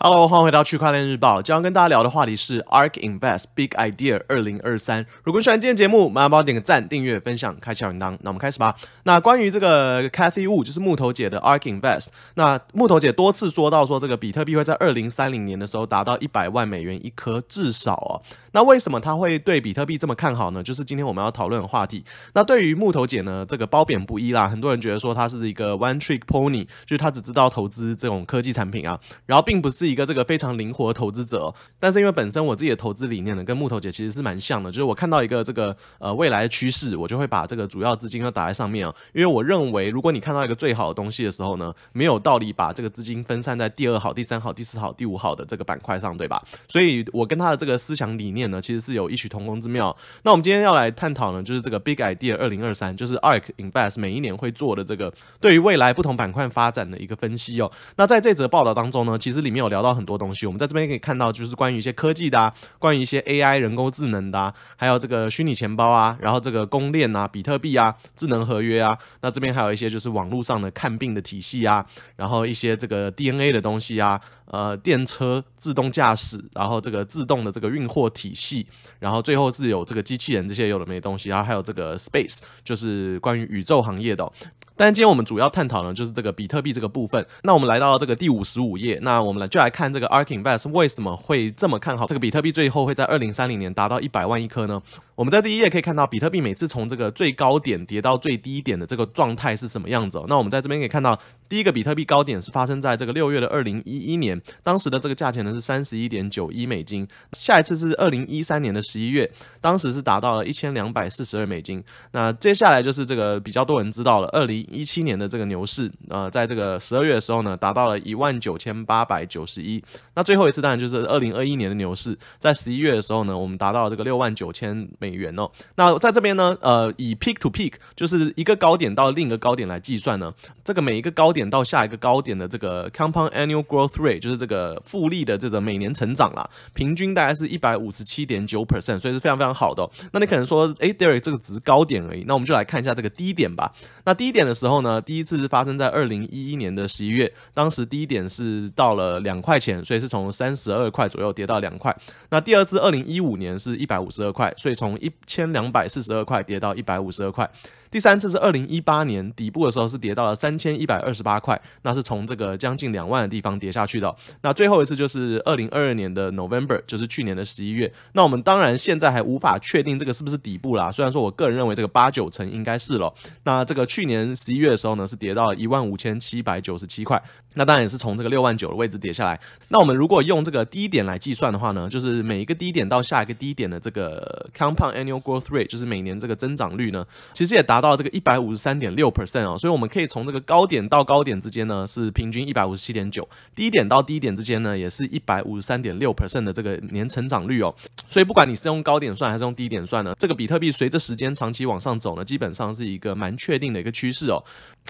Hello，欢迎回到区块链日报。今天跟大家聊的话题是 Ark Invest Big Idea 二零二三。如果喜欢今天节目，麻烦帮我点个赞、订阅、分享、开小铃铛。那我们开始吧。那关于这个 c a t h y Wu，就是木头姐的 Ark Invest，那木头姐多次说到，说这个比特币会在二零三零年的时候达到一百万美元一颗，至少啊。那为什么他会对比特币这么看好呢？就是今天我们要讨论的话题。那对于木头姐呢，这个褒贬不一啦。很多人觉得说她是一个 one trick pony，就是她只知道投资这种科技产品啊，然后并不是一个这个非常灵活的投资者。但是因为本身我自己的投资理念呢，跟木头姐其实是蛮像的。就是我看到一个这个呃未来的趋势，我就会把这个主要资金都打在上面啊。因为我认为，如果你看到一个最好的东西的时候呢，没有道理把这个资金分散在第二好、第三好、第四好、第五好的这个板块上，对吧？所以我跟他的这个思想理念。呢，其实是有异曲同工之妙。那我们今天要来探讨呢，就是这个 Big Idea 二零二三，就是 Ark Invest 每一年会做的这个对于未来不同板块发展的一个分析哦。那在这则报道当中呢，其实里面有聊到很多东西。我们在这边可以看到，就是关于一些科技的，啊，关于一些 AI 人工智能的，啊，还有这个虚拟钱包啊，然后这个公链啊，比特币啊，智能合约啊。那这边还有一些就是网络上的看病的体系啊，然后一些这个 DNA 的东西啊，呃，电车自动驾驶，然后这个自动的这个运货体。体系，然后最后是有这个机器人这些有的没东西，然后还有这个 Space，就是关于宇宙行业的。但今天我们主要探讨呢，就是这个比特币这个部分。那我们来到了这个第五十五页，那我们来就来看这个 Ark Invest 为什么会这么看好这个比特币，最后会在二零三零年达到一百万一颗呢？我们在第一页可以看到，比特币每次从这个最高点跌到最低点的这个状态是什么样子。那我们在这边可以看到，第一个比特币高点是发生在这个六月的二零一一年，当时的这个价钱呢是三十一点九一美金。下一次是二零一三年的十一月，当时是达到了一千两百四十二美金。那接下来就是这个比较多人知道了，二零。一七年的这个牛市，呃，在这个十二月的时候呢，达到了一万九千八百九十一。那最后一次当然就是二零二一年的牛市，在十一月的时候呢，我们达到这个六万九千美元哦。那在这边呢，呃，以 peak to peak，就是一个高点到另一个高点来计算呢，这个每一个高点到下一个高点的这个 compound annual growth rate，就是这个复利的这种每年成长啦，平均大概是一百五十七点九 percent，所以是非常非常好的。那你可能说，哎，d e r r y 这个只是高点而已，那我们就来看一下这个低点吧。那低点的。时候呢，第一次是发生在二零一一年的十一月，当时低点是到了两块钱，所以是从三十二块左右跌到两块。那第二次，二零一五年是一百五十二块，所以从一千两百四十二块跌到一百五十二块。第三次是二零一八年底部的时候是跌到了三千一百二十八块，那是从这个将近两万的地方跌下去的。那最后一次就是二零二二年的 November，就是去年的十一月。那我们当然现在还无法确定这个是不是底部啦，虽然说我个人认为这个八九成应该是了。那这个去年。一月的时候呢，是跌到一万五千七百九十七块，那当然也是从这个六万九的位置跌下来。那我们如果用这个低点来计算的话呢，就是每一个低点到下一个低点的这个 compound annual growth rate，就是每年这个增长率呢，其实也达到这个一百五十三点六 percent 哦。所以我们可以从这个高点到高点之间呢，是平均一百五十七点九，低点到低点之间呢，也是一百五十三点六 percent 的这个年成长率哦。所以不管你是用高点算还是用低点算呢，这个比特币随着时间长期往上走呢，基本上是一个蛮确定的一个趋势哦。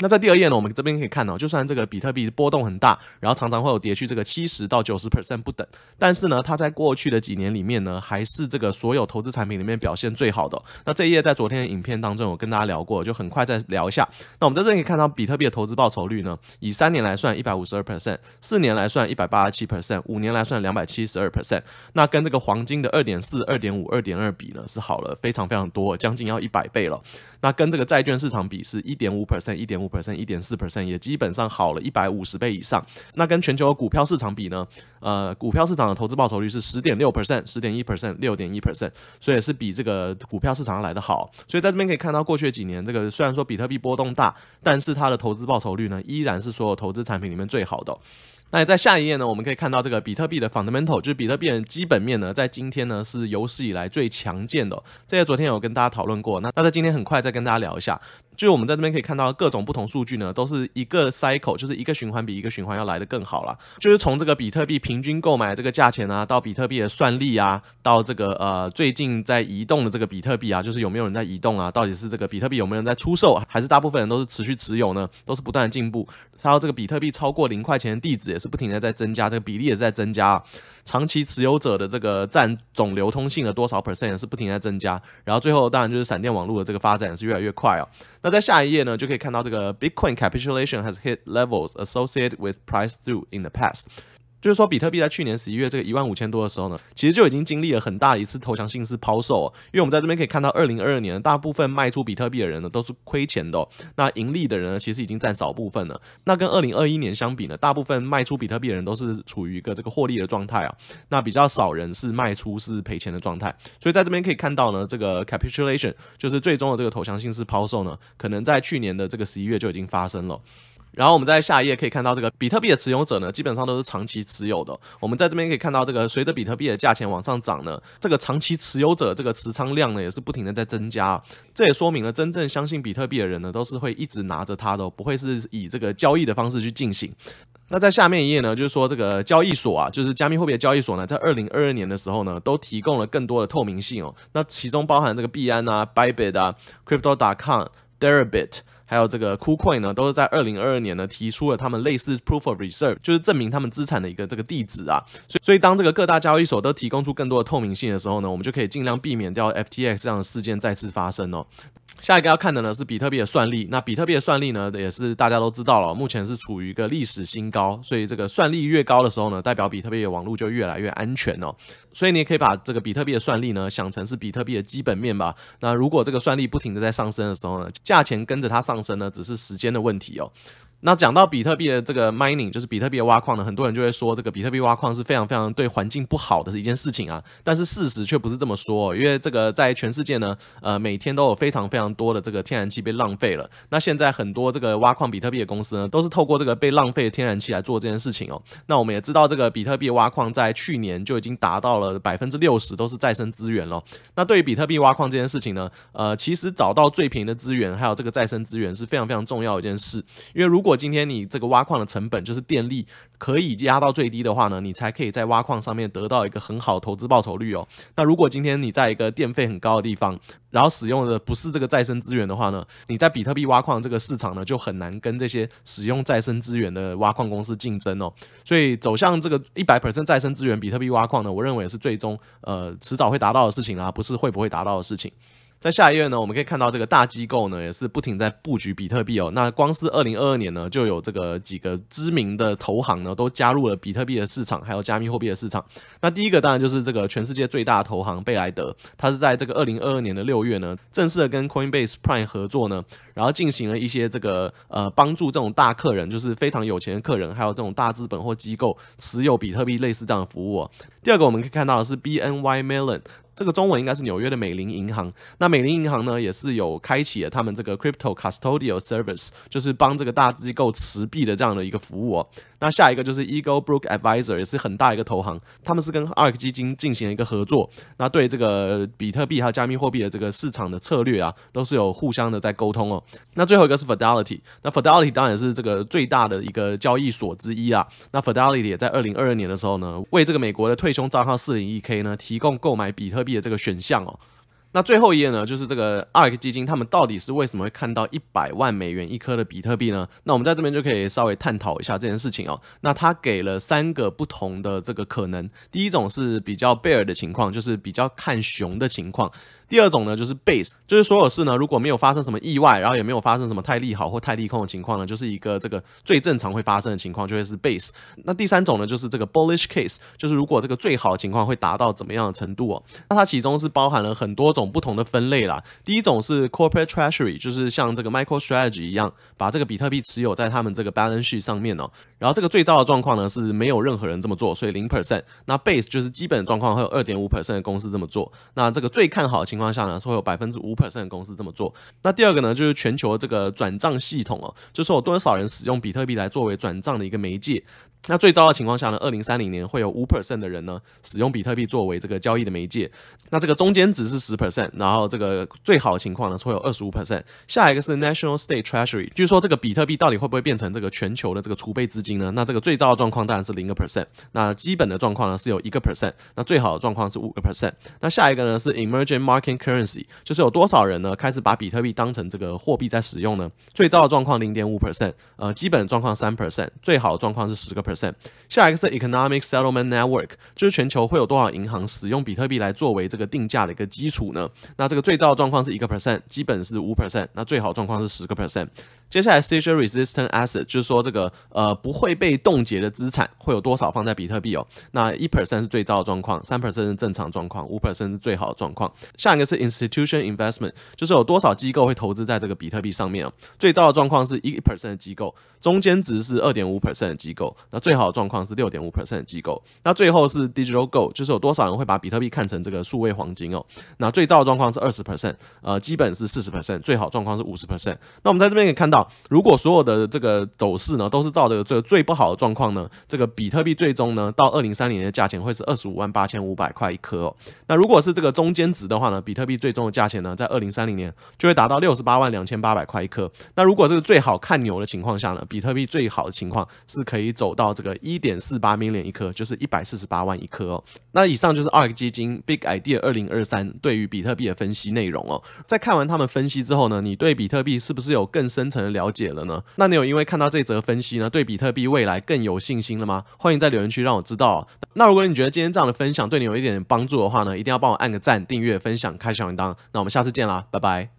那在第二页呢，我们这边可以看到，就算这个比特币波动很大，然后常常会有跌去这个七十到九十 percent 不等，但是呢，它在过去的几年里面呢，还是这个所有投资产品里面表现最好的。那这一页在昨天的影片当中我跟大家聊过，就很快再聊一下。那我们在这里可以看到，比特币的投资报酬率呢，以三年来算一百五十二 percent，四年来算一百八十七 percent，五年来算两百七十二 percent。那跟这个黄金的二点四、二点五、二点二比呢，是好了非常非常多，将近要一百倍了。那跟这个债券市场比是一点五。percent 一点五 percent 一点四 percent 也基本上好了一百五十倍以上。那跟全球的股票市场比呢？呃，股票市场的投资报酬率是十点六 percent 十点一 percent 六点一 percent，所以是比这个股票市场来的好。所以在这边可以看到，过去几年这个虽然说比特币波动大，但是它的投资报酬率呢，依然是所有投资产品里面最好的。那在下一页呢，我们可以看到这个比特币的 fundamental，就是比特币的基本面呢，在今天呢是有史以来最强健的。这个昨天有跟大家讨论过，那那在今天很快再跟大家聊一下。就是我们在这边可以看到各种不同数据呢，都是一个 cycle，就是一个循环比一个循环要来的更好了。就是从这个比特币平均购买这个价钱啊，到比特币的算力啊，到这个呃最近在移动的这个比特币啊，就是有没有人在移动啊？到底是这个比特币有没有人在出售，还是大部分人都是持续持有呢？都是不断的进步。还有这个比特币超过零块钱的地址也是不停的在增加，这个比例也是在增加。长期持有者的这个占总流通性的多少 percent 是不停的增加。然后最后当然就是闪电网络的这个发展是越来越快哦。那在下一页呢，就可以看到这个 Bitcoin capitulation has hit levels associated with price through in the past。就是说，比特币在去年十一月这个一万五千多的时候呢，其实就已经经历了很大一次投降性是抛售。因为我们在这边可以看到，二零二二年大部分卖出比特币的人呢都是亏钱的，那盈利的人呢其实已经占少部分了。那跟二零二一年相比呢，大部分卖出比特币的人都是处于一个这个获利的状态啊，那比较少人是卖出是赔钱的状态。所以在这边可以看到呢，这个 capitulation 就是最终的这个投降性是抛售呢，可能在去年的这个十一月就已经发生了。然后我们在下一页可以看到，这个比特币的持有者呢，基本上都是长期持有的。我们在这边可以看到，这个随着比特币的价钱往上涨呢，这个长期持有者这个持仓量呢也是不停的在增加。这也说明了真正相信比特币的人呢，都是会一直拿着它的，不会是以这个交易的方式去进行。那在下面一页呢，就是说这个交易所啊，就是加密货币的交易所呢，在二零二二年的时候呢，都提供了更多的透明性哦。那其中包含这个币安啊、Bybit 啊、Crypto.com、Deribit。还有这个 KuCoin 呢，都是在二零二二年呢提出了他们类似 proof of reserve，就是证明他们资产的一个这个地址啊。所以，所以当这个各大交易所都提供出更多的透明性的时候呢，我们就可以尽量避免掉 FTX 这样的事件再次发生哦。下一个要看的呢是比特币的算力，那比特币的算力呢也是大家都知道了，目前是处于一个历史新高，所以这个算力越高的时候呢，代表比特币的网络就越来越安全哦。所以你也可以把这个比特币的算力呢想成是比特币的基本面吧。那如果这个算力不停的在上升的时候呢，价钱跟着它上升呢，只是时间的问题哦。那讲到比特币的这个 mining，就是比特币挖矿呢，很多人就会说这个比特币挖矿是非常非常对环境不好的一件事情啊。但是事实却不是这么说，因为这个在全世界呢，呃，每天都有非常非常多的这个天然气被浪费了。那现在很多这个挖矿比特币的公司呢，都是透过这个被浪费的天然气来做这件事情哦。那我们也知道，这个比特币挖矿在去年就已经达到了百分之六十都是再生资源了。那对于比特币挖矿这件事情呢，呃，其实找到最便宜的资源，还有这个再生资源是非常非常重要的一件事，因为如果如果今天你这个挖矿的成本就是电力可以压到最低的话呢，你才可以在挖矿上面得到一个很好投资报酬率哦。那如果今天你在一个电费很高的地方，然后使用的不是这个再生资源的话呢，你在比特币挖矿这个市场呢就很难跟这些使用再生资源的挖矿公司竞争哦。所以走向这个一百 percent 再生资源比特币挖矿呢，我认为是最终呃迟早会达到的事情啊，不是会不会达到的事情。在下一页呢，我们可以看到这个大机构呢也是不停在布局比特币哦。那光是二零二二年呢，就有这个几个知名的投行呢都加入了比特币的市场，还有加密货币的市场。那第一个当然就是这个全世界最大的投行贝莱德，它是在这个二零二二年的六月呢，正式的跟 Coinbase Prime 合作呢，然后进行了一些这个呃帮助这种大客人，就是非常有钱的客人，还有这种大资本或机构持有比特币类似这样的服务。第二个我们可以看到的是 BNY Mellon。这个中文应该是纽约的美林银行。那美林银行呢，也是有开启了他们这个 crypto custodial service，就是帮这个大机构持币的这样的一个服务哦。那下一个就是 Eagle Brook Advisor，也是很大一个投行，他们是跟 ARK 基金进行了一个合作，那对这个比特币还有加密货币的这个市场的策略啊，都是有互相的在沟通哦。那最后一个是 Fidelity，那 Fidelity 当然也是这个最大的一个交易所之一啊。那 Fidelity 也在二零二二年的时候呢，为这个美国的退休账号四零一 K 呢提供购买比特币的这个选项哦。那最后一页呢，就是这个 ARK 基金，他们到底是为什么会看到一百万美元一颗的比特币呢？那我们在这边就可以稍微探讨一下这件事情哦。那他给了三个不同的这个可能，第一种是比较 bear 的情况，就是比较看熊的情况。第二种呢，就是 base，就是所有事呢，如果没有发生什么意外，然后也没有发生什么太利好或太利空的情况呢，就是一个这个最正常会发生的情况，就会是 base。那第三种呢，就是这个 bullish case，就是如果这个最好的情况会达到怎么样的程度哦？那它其中是包含了很多种不同的分类啦。第一种是 corporate treasury，就是像这个 m i c r o strategy 一样，把这个比特币持有在他们这个 balance 上面哦。然后这个最糟的状况呢，是没有任何人这么做，所以零 percent。那 base 就是基本状况，会有二点五 percent 的公司这么做。那这个最看好的情情况下呢，是会有百分之五 percent 的公司这么做。那第二个呢，就是全球这个转账系统哦，就是有多少人使用比特币来作为转账的一个媒介。那最糟的情况下呢？二零三零年会有五 percent 的人呢使用比特币作为这个交易的媒介。那这个中间值是十 percent，然后这个最好的情况呢会有二十五 percent。下一个是 National State Treasury，据说这个比特币到底会不会变成这个全球的这个储备资金呢？那这个最糟的状况当然是零个 percent，那基本的状况呢是有一个 percent，那最好的状况是五个 percent。那下一个呢是 Emerging Market Currency，就是有多少人呢开始把比特币当成这个货币在使用呢？最糟的状况零点五 percent，呃，基本状况三 percent，最好的状况是十个 percent。下一个是 Economic Settlement Network，就是全球会有多少银行使用比特币来作为这个定价的一个基础呢？那这个最糟的状况是一个 percent，基本是五 percent，那最好状况是十个 percent。接下来 s t a t i o n Resistant Asset 就是说这个呃不会被冻结的资产会有多少放在比特币哦？那一 percent 是最糟的状况，三 percent 是正常状况，五 percent 是最好的状况。下一个是 Institution Investment，就是有多少机构会投资在这个比特币上面哦？最糟的状况是一 percent 的机构，中间值是二点五 percent 的机构。最好的状况是六点五 percent 的机构，那最后是 digital go，就是有多少人会把比特币看成这个数位黄金哦？那最糟的状况是二十 percent，呃，基本是四十 percent，最好状况是五十 percent。那我们在这边可以看到，如果所有的这个走势呢，都是照这个最最不好的状况呢，这个比特币最终呢，到二零三零年的价钱会是二十五万八千五百块一颗哦。那如果是这个中间值的话呢，比特币最终的价钱呢，在二零三零年就会达到六十八万两千八百块一颗。那如果这个最好看牛的情况下呢，比特币最好的情况是可以走到。这个一点四八，million 一颗就是一百四十八万一颗哦。那以上就是二 X 基金 Big ID e a 二零二三对于比特币的分析内容哦。在看完他们分析之后呢，你对比特币是不是有更深层的了解了呢？那你有因为看到这则分析呢，对比特币未来更有信心了吗？欢迎在留言区让我知道。那如果你觉得今天这样的分享对你有一点帮助的话呢，一定要帮我按个赞、订阅、分享、开小铃铛。那我们下次见啦，拜拜。